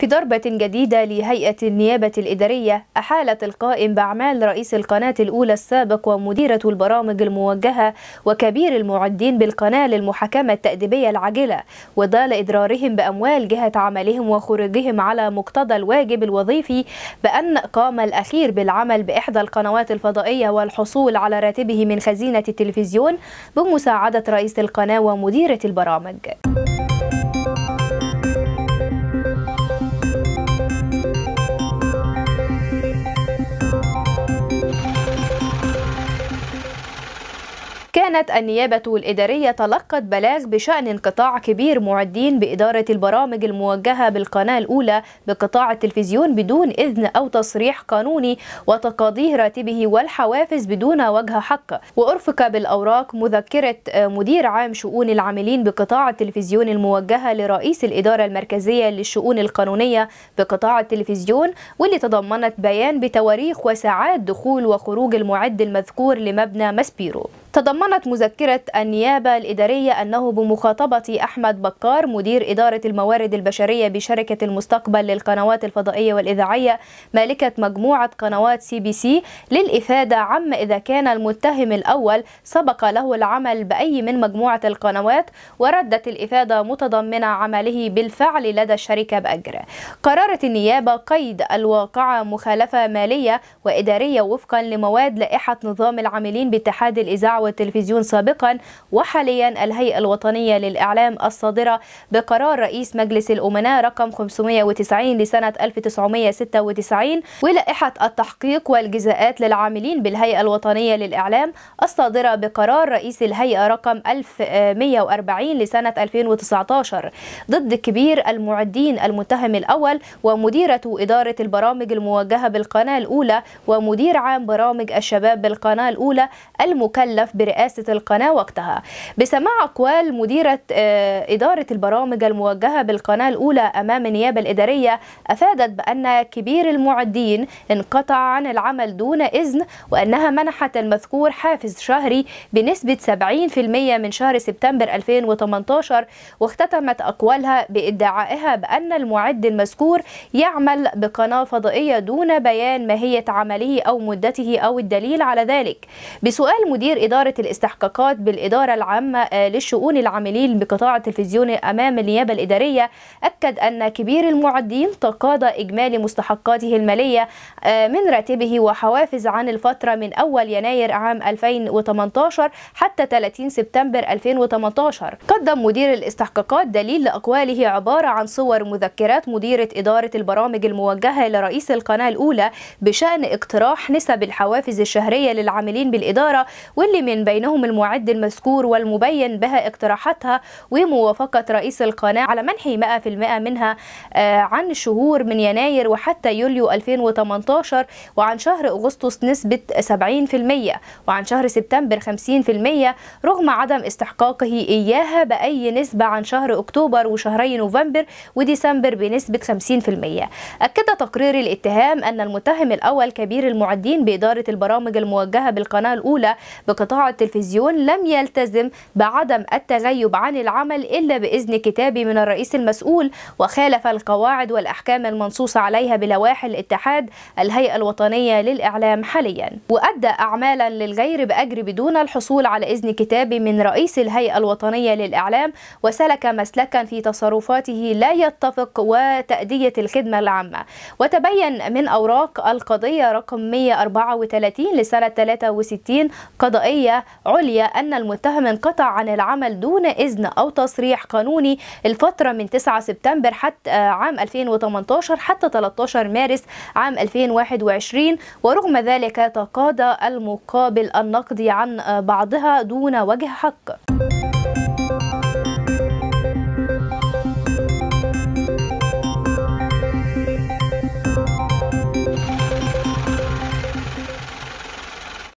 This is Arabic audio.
في ضربة جديدة لهيئة النيابة الإدارية أحالت القائم بأعمال رئيس القناة الأولى السابق ومديرة البرامج الموجهة وكبير المعدين بالقناة للمحاكمة التأديبية العاجلة وده لإضرارهم بأموال جهة عملهم وخروجهم على مقتضى الواجب الوظيفي بأن قام الأخير بالعمل بإحدى القنوات الفضائية والحصول على راتبه من خزينة التلفزيون بمساعدة رئيس القناة ومديرة البرامج. كانت النيابة الإدارية تلقت بلاغ بشأن انقطاع كبير معدين بإدارة البرامج الموجهة بالقناة الأولى بقطاع التلفزيون بدون إذن أو تصريح قانوني وتقاضيه راتبه والحوافز بدون وجه حق وأرفق بالأوراق مذكرة آه، مدير عام شؤون العاملين بقطاع التلفزيون الموجهة لرئيس الإدارة المركزية للشؤون القانونية بقطاع التلفزيون واللي تضمنت بيان بتواريخ وساعات دخول وخروج المعد المذكور لمبنى ماسبيرو تضمنت مذكرة النيابة الإدارية أنه بمخاطبة أحمد بكار مدير إدارة الموارد البشرية بشركة المستقبل للقنوات الفضائية والإذاعية مالكة مجموعة قنوات سي بي سي للإفادة عما إذا كان المتهم الأول سبق له العمل بأي من مجموعة القنوات وردت الإفادة متضمنة عمله بالفعل لدى الشركة بأجر قررت النيابة قيد الواقعة مخالفة مالية وإدارية وفقا لمواد لائحة نظام العاملين باتحاد الإذاعة والتلفزيون سابقا وحاليا الهيئة الوطنية للإعلام الصادرة بقرار رئيس مجلس الأمناء رقم 590 لسنة 1996 ولائحة التحقيق والجزاءات للعاملين بالهيئة الوطنية للإعلام الصادرة بقرار رئيس الهيئة رقم 1140 لسنة 2019 ضد كبير المعدين المتهم الأول ومديرة إدارة البرامج الموجهة بالقناة الأولى ومدير عام برامج الشباب بالقناة الأولى المكلف برئاسة القناة وقتها بسماع أقوال مديرة آه، إدارة البرامج الموجهة بالقناة الأولى أمام النيابة الإدارية أفادت بأن كبير المعدين انقطع عن العمل دون إذن وأنها منحت المذكور حافز شهري بنسبة 70% من شهر سبتمبر 2018 واختتمت أقوالها بإدعائها بأن المعد المذكور يعمل بقناة فضائية دون بيان ماهية عمله أو مدته أو الدليل على ذلك بسؤال مدير إدارة إدارة الاستحقاقات بالإدارة العامة آه، للشؤون العاملين بقطاع التلفزيون أمام النيابة الإدارية أكد أن كبير المعدين تقاضى إجمالي مستحقاته المالية آه، من راتبه وحوافز عن الفترة من أول يناير عام 2018 حتى 30 سبتمبر 2018 قدم مدير الاستحقاقات دليل لأقواله عبارة عن صور مذكرات مديرة إدارة البرامج الموجهة لرئيس القناة الأولى بشأن اقتراح نسب الحوافز الشهرية للعاملين بالإدارة واللي من من بينهم المعد المذكور والمبين بها اقتراحاتها وموافقة رئيس القناة على منح 100% منها آه، عن شهور من يناير وحتى يوليو 2018 وعن شهر أغسطس نسبة 70% وعن شهر سبتمبر 50% رغم عدم استحقاقه إياها بأي نسبة عن شهر أكتوبر وشهري نوفمبر وديسمبر بنسبة 50% أكد تقرير الاتهام أن المتهم الأول كبير المعدين بإدارة البرامج الموجهة بالقناة الأولى بقطاع التلفزيون لم يلتزم بعدم التغيب عن العمل إلا بإذن كتابي من الرئيس المسؤول وخالف القواعد والأحكام المنصوص عليها بلوائح الاتحاد الهيئة الوطنية للإعلام حاليا وأدى أعمالا للغير بأجر بدون الحصول على إذن كتابي من رئيس الهيئة الوطنية للإعلام وسلك مسلكا في تصرفاته لا يتفق وتأدية الخدمة العامة وتبين من أوراق القضية رقم 134 لسنة 63 قضائية مالية عليا أن المتهم انقطع عن العمل دون إذن أو تصريح قانوني الفترة من 9 سبتمبر حتى آه، عام 2018 حتى 13 مارس عام 2021 ورغم ذلك تقاضى المقابل النقدي عن آه، بعضها دون وجه حق